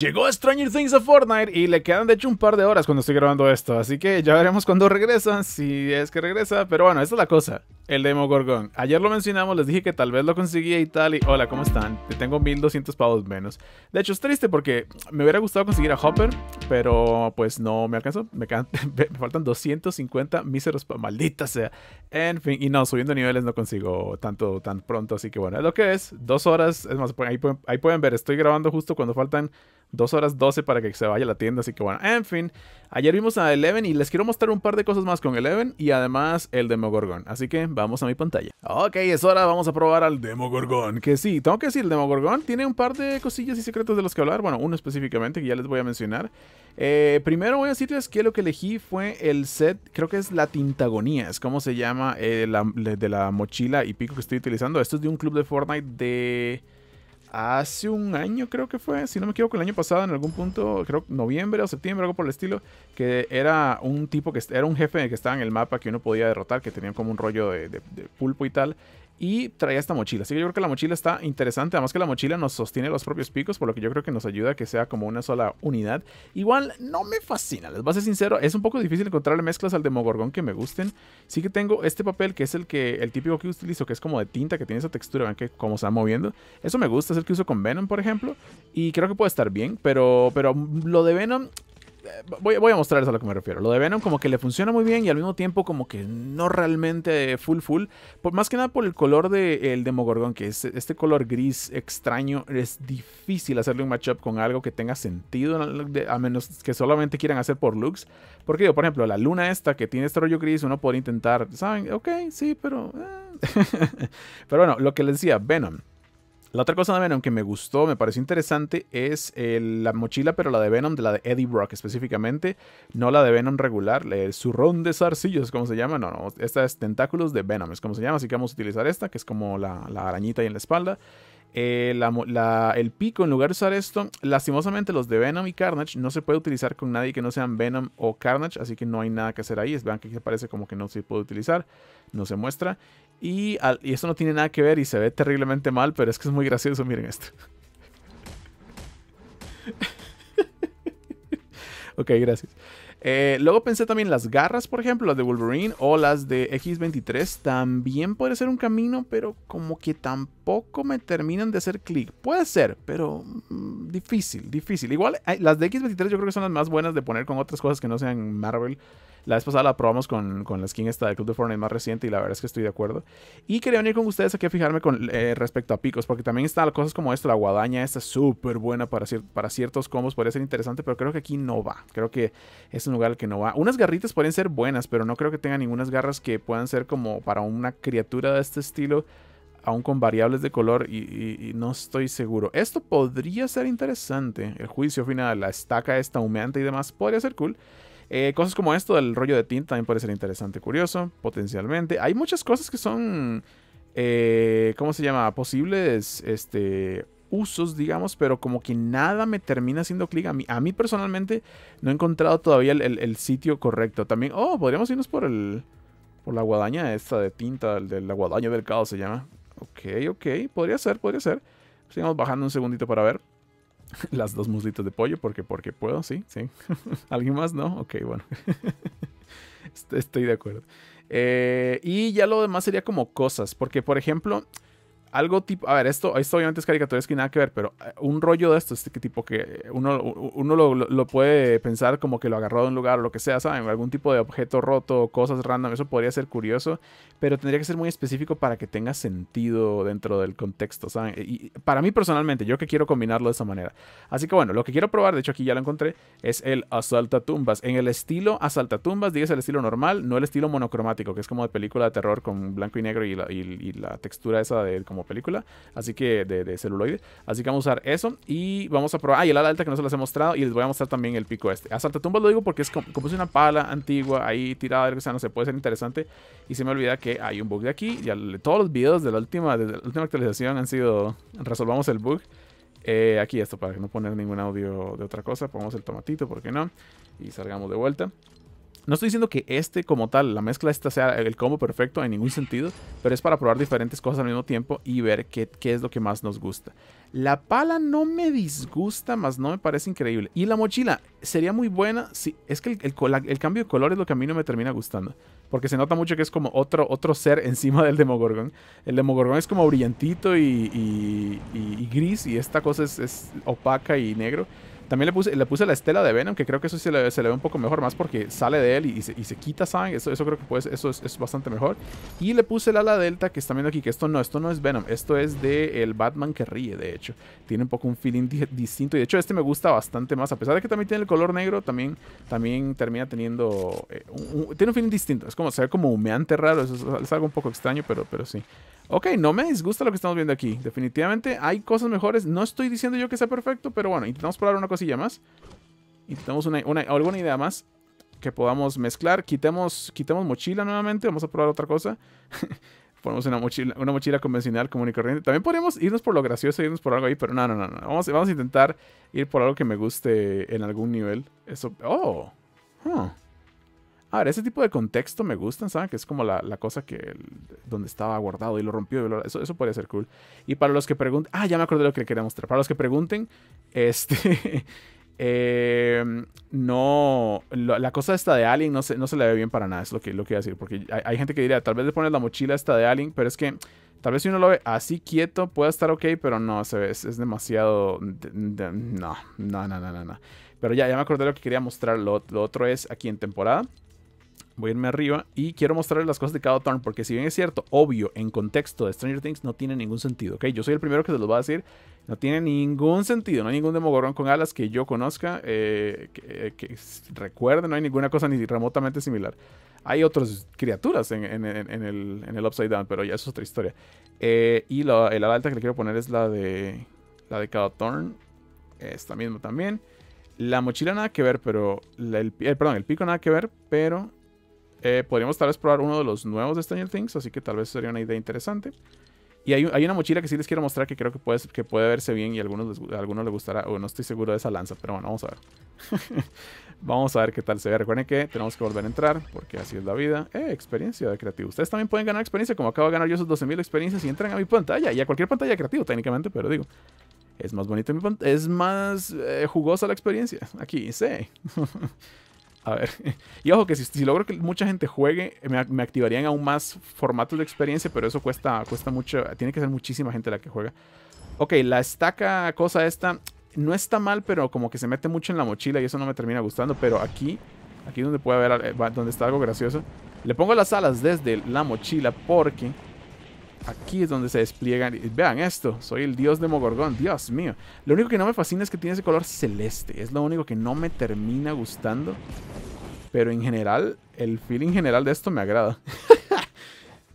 Llegó Stranger Things a Fortnite y le quedan de hecho un par de horas cuando estoy grabando esto, así que ya veremos cuando regresa, si es que regresa, pero bueno, esta es la cosa. El Gorgon Ayer lo mencionamos, les dije que tal vez lo conseguía y tal. Y hola, ¿cómo están? Te tengo 1200 pavos menos. De hecho, es triste porque me hubiera gustado conseguir a Hopper, pero pues no me alcanzó. Me, faltan 250 míseros Maldita sea. En fin, y no, subiendo niveles no consigo tanto tan pronto. Así que bueno, lo que es. Dos horas. Es más, ahí pueden, ver. Estoy grabando justo cuando faltan dos horas 12 para que se vaya a la tienda. Así que bueno, en fin. Ayer vimos a Eleven y les quiero mostrar un par de cosas más con Eleven y además el Demogorgon. Así que vamos a mi pantalla. Ok, es hora, vamos a probar al Demogorgon. Que sí, tengo que decir, el Demogorgon tiene un par de cosillas y secretos de los que hablar. Bueno, uno específicamente que ya les voy a mencionar. Eh, primero voy a decirles que lo que elegí fue el set, creo que es la Tintagonía, es como se llama, eh, de la mochila y pico que estoy utilizando. Esto es de un club de Fortnite de hace un año creo que fue, si no me equivoco, el año pasado en algún punto, creo noviembre o septiembre, algo por el estilo, que era un tipo que era un jefe que estaba en el mapa que uno podía derrotar, que tenía como un rollo de pulpo y tal, y traía esta mochila. Así que yo creo que la mochila está interesante. Además que la mochila nos sostiene los propios picos, por lo que yo creo que nos ayuda a que sea como una sola unidad. Igual no me fascina, les voy a ser sincero. Es un poco difícil encontrarle mezclas al demogorgón que me gusten. Sí que tengo este papel que es el que el típico que utilizo, que es como de tinta, que tiene esa textura, ven que cómo se va moviendo. Eso me gusta, es el que uso con Venom, por ejemplo. Y creo que puede estar bien, pero, pero lo de Venom voy, a mostrarles a lo que me refiero. Lo de Venom como que le funciona muy bien y al mismo tiempo como que no realmente full full. más que nada por el color del de, Demogorgon, que es este color gris extraño. Es difícil hacerle un matchup con algo que tenga sentido, a menos que solamente quieran hacer por looks. Porque yo por ejemplo, la luna esta que tiene este rollo gris, uno podría intentar, ¿saben? Ok, sí, pero... Eh. pero bueno, lo que les decía, Venom. La otra cosa de Venom que me gustó, me pareció interesante, es eh, la mochila, pero la de Venom, de la de Eddie Brock específicamente, no la de Venom regular, el zurrón de zarcillos, como se llama, no, no, esta es tentáculos de Venom, es como se llama, así que vamos a utilizar esta, que es como la, la arañita ahí en la espalda, eh, el pico, en lugar de usar esto, lastimosamente los de Venom y Carnage no se puede utilizar con nadie que no sean Venom o Carnage, así que no hay nada que hacer ahí. Vean que aquí parece como que no se puede utilizar, no se muestra. Y, y esto no tiene nada que ver y se ve terriblemente mal, pero es que es muy gracioso, miren esto. ok, gracias. Eh, luego pensé también las garras, por ejemplo, las de Wolverine o las de X23. También puede ser un camino, pero como que tampoco me terminan de hacer clic. Puede ser, pero mm, difícil, difícil. Igual las de X23 yo creo que son las más buenas de poner con otras cosas que no sean Marvel. La vez pasada la probamos con, la skin esta del Club de Fortnite más reciente y la verdad es que estoy de acuerdo. Y quería venir con ustedes aquí a fijarme con, eh, respecto a picos, porque también están cosas como esto la guadaña esta súper buena para, para ciertos combos, podría ser interesante, pero creo que aquí no va. Creo que es un lugar que no va. Unas garritas pueden ser buenas, pero no creo que tenga ninguna garras que puedan ser como para una criatura de este estilo aún con variables de color y, y, no estoy seguro. Esto podría ser interesante. El juicio final, la estaca esta humeante y demás, podría ser cool. Eh, cosas como esto del rollo de tinta también puede ser interesante, curioso, potencialmente. Hay muchas cosas que son, eh, ¿cómo se llama? Posibles este, usos, digamos, pero como que nada me termina haciendo clic. A mí, personalmente no he encontrado todavía el, sitio correcto. También, oh, podríamos irnos por el... Por la guadaña esta de tinta, de la guadaña del caos se llama. Ok, ok, podría ser, podría ser. Sigamos bajando un segundito para ver. Las dos muslitos de pollo, porque, porque puedo, sí, sí. ¿Alguien más? No, ok, bueno. Estoy de acuerdo. Eh, y ya lo demás sería como cosas, porque por ejemplo, algo tipo, a ver, esto, esto obviamente es caricaturesco que nada que ver, pero eh, un rollo de esto, este tipo que uno, uno lo, puede pensar como que lo agarró de un lugar o lo que sea, ¿saben? Algún tipo de objeto roto, cosas random, eso podría ser curioso, pero tendría que ser muy específico para que tenga sentido dentro del contexto, ¿saben? Y para mí personalmente, yo que quiero combinarlo de esa manera. Así que bueno, lo que quiero probar, de hecho aquí ya lo encontré, es el Asalta Tumbas, En el estilo Asalta Tumbas digas el estilo normal, no el estilo monocromático, que es como de película de terror con blanco y negro y la, y la textura esa de como película, así que de, celuloide. Así que vamos a usar eso y vamos a probar. Ah, y el ala alta que no se las he mostrado y les voy a mostrar también el pico este. A saltatumbas lo digo porque es como, si es una pala antigua ahí tirada, o sea, no se puede ser interesante. Y se me olvida que hay un bug de aquí. Ya todos los videos de la última, de última actualización han sido resolvamos el bug. Eh, aquí esto, para no poner ningún audio de otra cosa, pongamos el tomatito, ¿por qué no? Y salgamos de vuelta. No estoy diciendo que este como tal, la mezcla esta sea el combo perfecto en ningún sentido, pero es para probar diferentes cosas al mismo tiempo y ver qué, es lo que más nos gusta. La pala no me disgusta, más no me parece increíble. Y la mochila sería muy buena si es que el, cambio de color es lo que a mí no me termina gustando. Porque se nota mucho que es como otro, otro ser encima del Demogorgon. El Demogorgon es como brillantito y, gris y esta cosa es opaca y negro. También le puse, le puse la estela de Venom, que creo que eso se le, se le ve un poco mejor, más porque sale de él y, se, quita sangre. Eso, eso creo que pues, eso es, bastante mejor. Y le puse la ala delta que están viendo aquí, que esto no, esto no es Venom, esto es de el Batman que ríe, de hecho. Tiene un poco un feeling distinto. Y de hecho, este me gusta bastante más. A pesar de que también tiene el color negro, también, también termina teniendo. Eh, tiene un feeling distinto. Es como se ve como humeante raro. es, algo un poco extraño, pero, pero sí. Ok, no me disgusta lo que estamos viendo aquí. Definitivamente hay cosas mejores. No estoy diciendo yo que sea perfecto, pero bueno, intentamos probar una cosa ya más. Intentamos una, alguna idea más que podamos mezclar. Quitemos, quitemos mochila nuevamente. Vamos a probar otra cosa. Ponemos una mochila, una mochila convencional común y corriente. También podríamos irnos por lo gracioso, irnos por algo ahí, pero no, no, no. Vamos, vamos a intentar ir por algo que me guste en algún nivel. Eso. Oh. A ver, ese tipo de contexto me gustan, ¿saben? Que es como la, cosa que donde estaba guardado y lo rompió. Y lo, eso, eso puede ser cool. Y para los que pregunten. Ah, ya me acordé de lo que quería mostrar. Para los que pregunten, este. Em, no. la cosa esta de Alien no se, no se le ve bien para nada. Es lo que, lo que iba a decir. Porque hay, gente que diría, tal vez le pones la mochila esta de Alien, pero es que. Tal vez si uno lo ve así quieto Puede estar ok, pero no, se ve, es, demasiado... no, no, no, no, no, Pero ya, ya me acordé de lo que quería mostrar. lo otro es aquí en temporada voy a irme arriba y quiero mostrarles las cosas de cada turn, porque si bien es cierto, obvio, en contexto de Stranger Things no tiene ningún sentido, ¿ok? Yo soy el primero que se los va a decir, no tiene ningún sentido, no hay ningún demogorgón con alas que yo conozca, eh, que, eh, recuerde, no hay ninguna cosa ni remotamente similar. Hay otras criaturas en, el, Upside Down, pero ya es otra historia. Eh, y la, el alta que le quiero poner es la de, la de cada turn, esta misma también. La mochila nada que ver, pero. el, perdón, el pico nada que ver, pero eh, podríamos tal vez probar uno de los nuevos de Stranger Things, así que tal vez sería una idea interesante. Y hay, hay una mochila que sí les quiero mostrar que creo que puede, que puede verse bien y a algunos les, algunos le gustará, o no estoy seguro de esa lanza, pero bueno, vamos a ver. vamos a ver qué tal se ve. Recuerden que tenemos que volver a entrar, porque así es la vida. Eh, experiencia de creativo. Ustedes también pueden ganar experiencia, como acabo de ganar yo esos 12.000 experiencias y entran a mi pantalla y a cualquier pantalla creativo técnicamente, pero digo, es más bonito, es más eh, jugosa la experiencia. Aquí, sí. A ver. Y ojo que si, logro que mucha gente juegue, me, activarían aún más formatos de experiencia, pero eso cuesta, cuesta mucho. Tiene que ser muchísima gente la que juega. Ok, la estaca cosa esta no está mal, pero como que se mete mucho en la mochila y eso no me termina gustando. Pero aquí, aquí donde puede haber, eh, donde está algo gracioso. Le pongo las alas desde la mochila porque Aquí es donde se despliegan. Vean esto, soy el dios de Mogorgón, Dios mío. Lo único que no me fascina es que tiene ese color celeste. Es lo único que no me termina gustando. Pero en general, el feeling general de esto me agrada.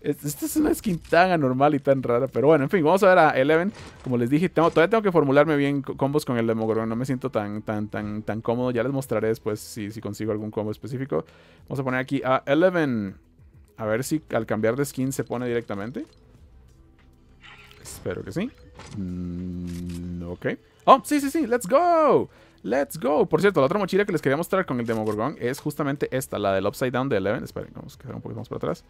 Esta es una skin tan anormal y tan rara. Pero bueno, en fin, vamos a ver a Eleven. Como les dije, todavía tengo que formularme bien combos con el Demogorgon. No me siento tan, tan, tan, tan cómodo. Ya les mostraré después si, si consigo algún combo específico. Vamos a poner aquí a Eleven. A ver si al cambiar de skin se pone directamente. Espero que sí. Mm, ok. Oh, sí, sí, sí. Let's go. Let's go. Por cierto, la otra mochila que les quería mostrar con el Demogorgon es justamente esta, la del Upside Down de Eleven. Esperen, vamos a quedar un poquito más para atrás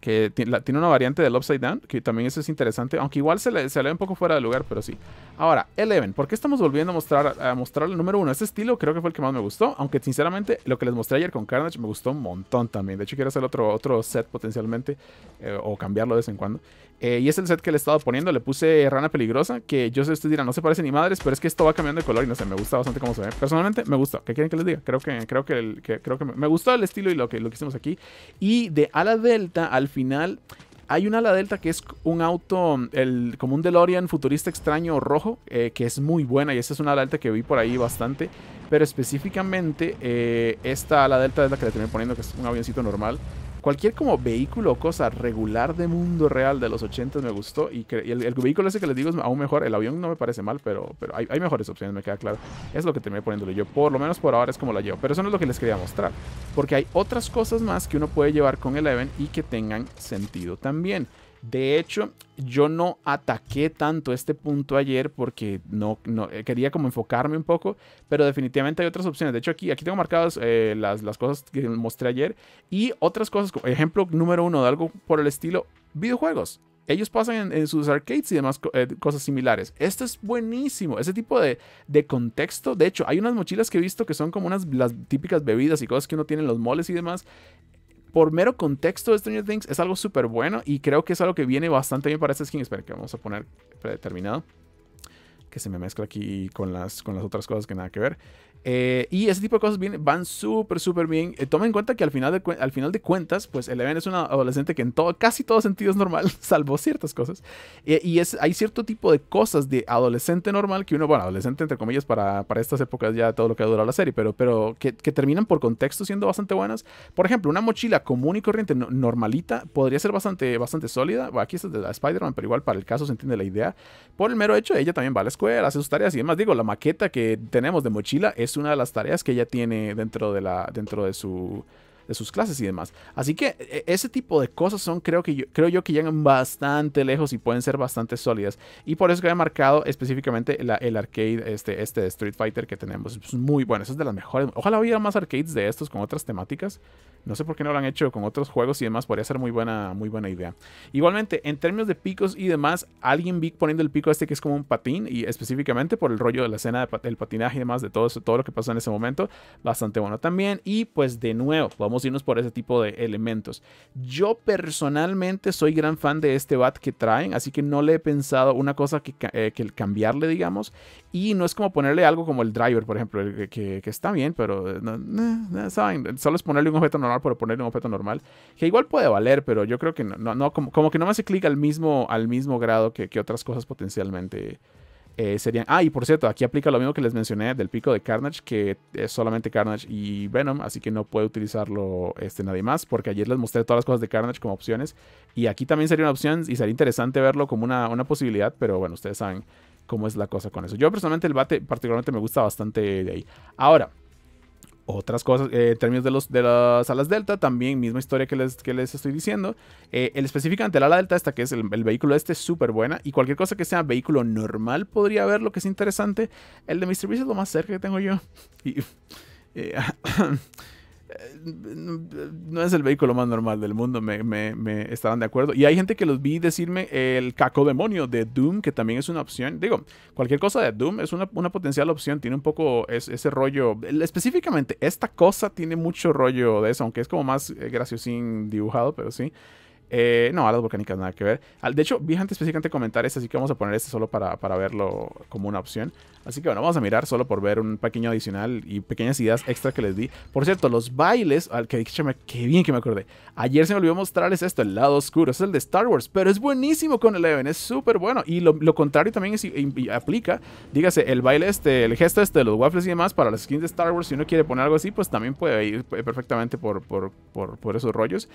que tiene una variante del upside down, que también eso es interesante, aunque igual se le, ve un poco fuera de lugar, pero sí. Ahora, Eleven, ¿por qué estamos volviendo a mostrar, a mostrar el número uno? Este estilo creo que fue el que más me gustó, aunque sinceramente lo que les mostré ayer con Carnage me gustó un montón también. De hecho, quiero hacer otro, otro set potencialmente, eh, o cambiarlo de vez en cuando. Eh, y es el set que le he estado poniendo, le puse Rana Peligrosa, que yo sé, ustedes dirán, no se parece ni madres, pero es que esto va cambiando de color y no sé, me gusta bastante cómo se ve. Personalmente, me gusta, ¿qué quieren que les diga? Creo que, creo que, creo que me, me, gustó el estilo y lo que, lo que hicimos aquí. Y de ala delta al final hay una ala delta que es un auto, el, como un DeLorean futurista extraño rojo, eh, que es muy buena y esa es una ala delta que vi por ahí bastante. Pero específicamente eh, esta ala delta es la que le terminé poniendo, que es un avioncito normal. Cualquier como vehículo o cosa regular de mundo real de los 80 me gustó. Y, el, vehículo ese que les digo es aún mejor. El avión no me parece mal, pero, hay, hay mejores opciones, me queda claro. Es lo que terminé poniéndole yo. Por lo menos por ahora es como la llevo. Pero eso no es lo que les quería mostrar. Porque hay otras cosas más que uno puede llevar con el Eleven y que tengan sentido también. De hecho, yo no ataqué tanto este punto ayer porque no, eh, quería como enfocarme un poco, pero definitivamente hay otras opciones. De hecho, aquí, tengo marcadas eh, las, cosas que mostré ayer y otras cosas, como ejemplo número uno de algo por el estilo, videojuegos. Ellos pasan en, sus arcades y demás eh, cosas similares. Esto es buenísimo. Ese tipo de, contexto. De hecho, hay unas mochilas que he visto que son como unas las típicas bebidas y cosas que uno tiene en los moles y demás por mero contexto de Stranger Things es algo súper bueno y creo que es algo que viene bastante bien para este skin. Espera que vamos a poner predeterminado. Que se me mezcla aquí con las, con las otras cosas que nada que ver. Eh, y ese tipo de cosas van súper, súper bien. Eh, tomen en cuenta que al final, de, al final de cuentas, pues Eleven es una adolescente que en todo, casi todo sentido es normal, salvo ciertas cosas. Eh, y es, hay cierto tipo de cosas de adolescente normal que uno, bueno, adolescente entre comillas para, para estas épocas ya todo lo que ha durado la serie, pero, pero que, terminan por contexto siendo bastante buenas. Por ejemplo, una mochila común y corriente normalita podría ser bastante, bastante sólida. aquí es de la Spider-Man, pero igual para el caso se entiende la idea. Por el mero hecho, ella también va a la escuela, hace sus tareas y demás. Digo, la maqueta que tenemos de mochila es es una de las tareas que ella tiene dentro de, la, dentro de su sus clases y demás. Así que e, ese tipo de cosas son, creo, que yo, creo yo, que llegan bastante lejos y pueden ser bastante sólidas. Y por eso que he marcado específicamente el arcade, este, este de Street Fighter que tenemos. Es muy bueno, eso es de las mejores. Ojalá hubiera más arcades de estos con otras temáticas. No sé por qué no lo han hecho con otros juegos y demás, podría ser muy buena, muy buena idea. Igualmente, en términos de picos y demás, alguien vi poniendo el pico este que es como un patín y específicamente por el rollo de la escena del patinaje y demás, de todo eso, todo lo que pasó en ese momento, bastante bueno también. Y pues de nuevo, vamos a irnos por ese tipo de elementos. Yo personalmente soy gran fan de este bat que traen, así que no le he pensado una cosa que, eh, que cambiarle, digamos. Y no es como ponerle algo como el driver, por ejemplo, que, está bien, pero eh, no, eh, eh, saben, solo es ponerle un objeto normal por ponerle un objeto normal, que igual puede valer, pero yo creo que no, no como, como, que no me hace clic al mismo, al mismo grado que, que otras cosas potencialmente serían. Ah, y por cierto, aquí aplica lo mismo que les mencioné del pico de Carnage, que es solamente Carnage y Venom, así que no puede utilizarlo este, nadie más, porque ayer les mostré todas las cosas de Carnage como opciones, y aquí también sería una opción y sería interesante verlo como una, una posibilidad, pero bueno, ustedes saben cómo es la cosa con eso. Yo personalmente el bate particularmente me gusta bastante de ahí. Ahora, otras cosas, eh, en términos de, los, de las alas delta, también misma historia que les, que les estoy diciendo. Eh, el específicamente La ala delta, esta que es el, vehículo este, es súper buena. Y cualquier cosa que sea vehículo normal podría ver lo que es interesante. El de Mr. es lo más cerca que tengo yo. Y, eh, no es el vehículo más normal del mundo, me, me, estarán de acuerdo. Y hay gente que los vi decirme el caco demonio de Doom, que también es una opción. Digo, cualquier cosa de Doom es una, potencial opción, tiene un poco ese rollo. Específicamente, esta cosa tiene mucho rollo de eso, aunque es como más eh, graciosín dibujado, pero sí. Eh, no, a las volcánicas nada que ver. Ah, de hecho, vi antes específicamente comentar este, así que vamos a poner este solo para, verlo como una opción. Así que bueno, vamos a mirar solo por ver un pequeño adicional y pequeñas ideas extra que les di. Por cierto, los bailes, al que qué bien que me acordé. Ayer se me olvidó mostrarles esto, el lado oscuro, es el de Star Wars, pero es buenísimo con el Eleven, es súper bueno. Y lo, contrario también aplica, dígase, el baile este, el gesto este de los waffles y demás para las skins de Star Wars, si uno quiere poner algo así, pues también puede ir eh, perfectamente por, por, esos rollos.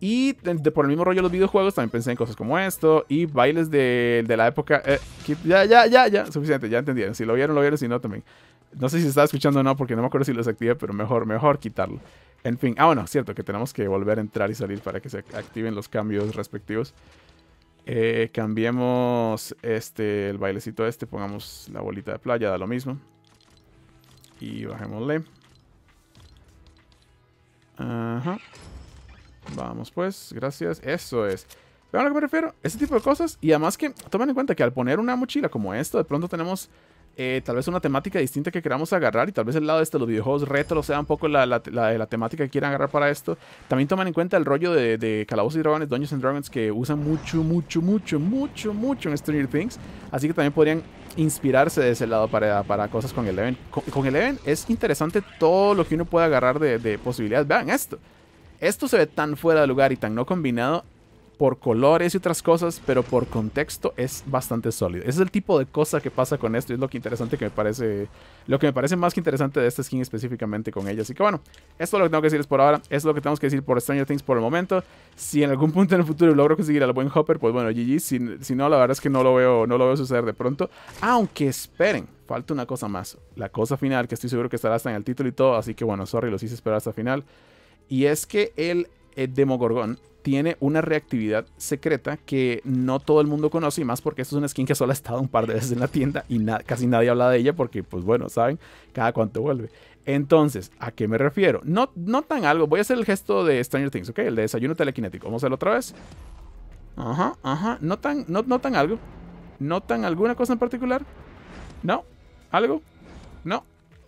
Y por el rollo los videojuegos, también pensé en cosas como esto y bailes de, la época. Eh, ya, ya, ya, ya, suficiente, ya entendieron. Si lo vieron, lo vieron, si no, también. No sé si se está escuchando o no, porque no me acuerdo si los activé, pero mejor, mejor quitarlo. En fin, ah, bueno, cierto que tenemos que volver a entrar y salir para que se activen los cambios respectivos. Eh, cambiemos este, el bailecito este, pongamos la bolita de playa, da lo mismo. Y bajémosle. Ajá. Vamos pues, gracias. Eso es. ¿Vean a lo que me refiero? Ese tipo de cosas. Y además que tomen en cuenta que al poner una mochila como esto, de pronto tenemos eh, tal vez una temática distinta que queramos agarrar y tal vez el lado este de este, los videojuegos retro sea un poco la, temática que quieran agarrar para esto. También toman en cuenta el rollo de, de y Dragones, Dungeons and Dragons, que usan mucho, mucho, mucho, mucho, mucho en Stranger Things. Así que también podrían inspirarse de ese lado para, cosas con el Eleven. Con, el Eleven es interesante todo lo que uno puede agarrar de posibilidades. Vean esto. Esto se ve tan fuera de lugar y tan no combinado por colores y otras cosas, pero por contexto es bastante sólido. Ese es el tipo de cosa que pasa con esto y es lo que interesante que me parece, lo que me parece más que interesante de esta skin específicamente con ella. Así que bueno, esto es lo que tengo que decirles por ahora, esto es lo que tenemos que decir por Stranger Things por el momento. Si en algún punto en el futuro logro conseguir al buen Hopper, pues bueno, GG, si, si no, la verdad es que no lo veo, no lo veo suceder de pronto, aunque esperen falta una cosa más. La cosa final, que estoy seguro que estará hasta en el título y todo. Así que bueno, sorry, los hice esperar hasta final. Y es que el, eh, Demogorgón tiene una reactividad secreta que no todo el mundo conoce y más porque esto es una skin que solo ha estado un par de veces en la tienda y casi nadie habla de ella porque pues bueno, saben, cada cuanto vuelve. Entonces, ¿a qué me refiero? No, tan algo, voy a hacer el gesto de Stranger Things, ¿ok? El de desayuno telequinético, vamos a hacerlo otra vez. Ajá, ajá, ¿Notan algo, ¿Notan alguna cosa en particular, no, algo, no,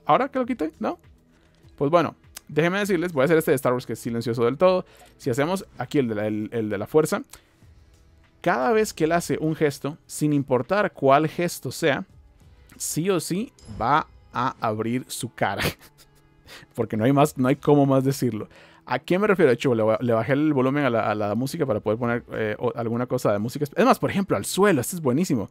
ahora que lo quité, no. Pues bueno, Déjenme decirles, voy a hacer este de Star Wars que es silencioso del todo. Si hacemos aquí el de la, fuerza, cada vez que él hace un gesto, sin importar cuál gesto sea, sí o sí va a abrir su cara. Porque no hay más, no hay cómo más decirlo. ¿A qué me refiero? De hecho, le, bajé el volumen a la, música para poder poner eh, alguna cosa de música. Es más, por ejemplo, al suelo. Este es buenísimo.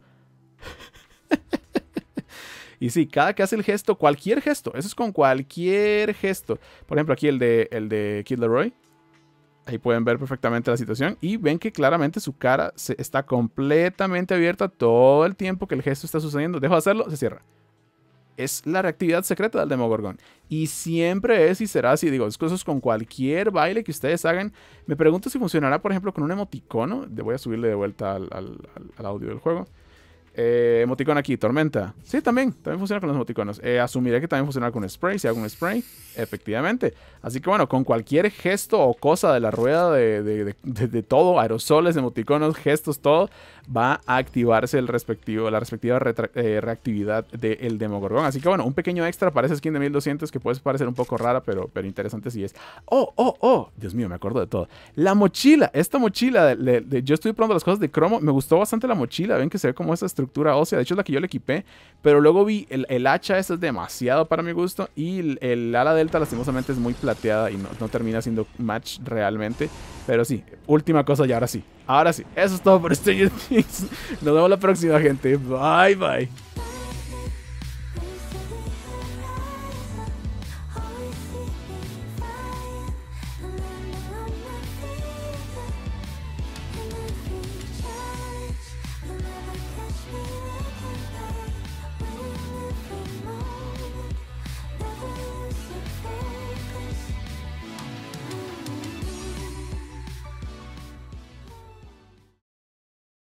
Y sí, cada que hace el gesto, cualquier gesto, eso es con cualquier gesto. Por ejemplo, aquí el de, el de Kid Leroy. Ahí pueden ver perfectamente la situación y ven que claramente su cara se, está completamente abierta todo el tiempo que el gesto está sucediendo. Dejo de hacerlo, se cierra es la reactividad secreta del Demogorgon. Y siempre es y será así. Digo, es cosas con cualquier baile que ustedes hagan. Me pregunto si funcionará, por ejemplo, con un emoticono. voy a subirle de vuelta al audio del juego. Eh, emoticón aquí, tormenta. Sí, también. También funciona con los emoticonos. Eh, asumiré que también funciona con spray. Si hago un spray, efectivamente. Así que bueno, con cualquier gesto o cosa de la rueda de, todo, aerosoles, emoticonos, gestos, todo, va a activarse el respectivo, la respectiva eh, reactividad del demogorgón, Así que bueno, un pequeño extra para esa skin de 1200 que puede parecer un poco rara, pero, pero interesante si es. Oh, oh, oh. Dios mío, me acuerdo de todo. La mochila. Esta mochila. De, yo estoy probando las cosas de cromo. Me gustó bastante la mochila. Ven que se ve como esa estructura de hecho es la que yo le equipé, pero luego vi el, hacha, eso es demasiado para mi gusto, y el, ala delta lastimosamente es muy plateada y no, termina siendo match realmente, pero sí, última cosa y ahora sí, ahora sí, eso es todo por este nos vemos la próxima gente, bye bye.